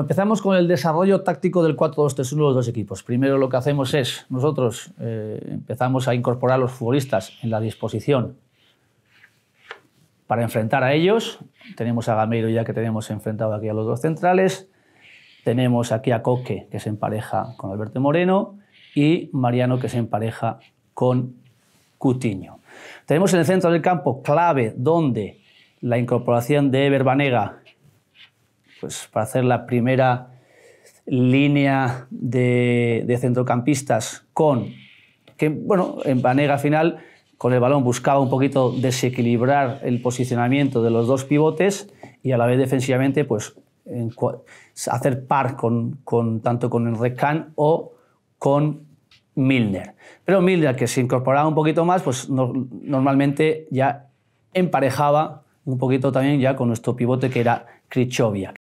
empezamos con el desarrollo táctico del 4-2-3-1 los dos equipos. Primero lo que hacemos es, nosotros eh, empezamos a incorporar a los futbolistas en la disposición para enfrentar a ellos. Tenemos a Gameiro ya que tenemos enfrentado aquí a los dos centrales. Tenemos aquí a Coque, que se empareja con Alberto Moreno, y Mariano, que se empareja con Cutiño. Tenemos en el centro del campo clave donde la incorporación de Ever Banega pues, para hacer la primera línea de, centrocampistas con, que bueno, en panega final con el balón buscaba un poquito desequilibrar el posicionamiento de los dos pivotes y a la vez defensivamente pues hacer par con, tanto con el Rekan o con Milner. Pero Milner que se incorporaba un poquito más pues normalmente ya emparejaba un poquito también ya con nuestro pivote que era Krichoviak.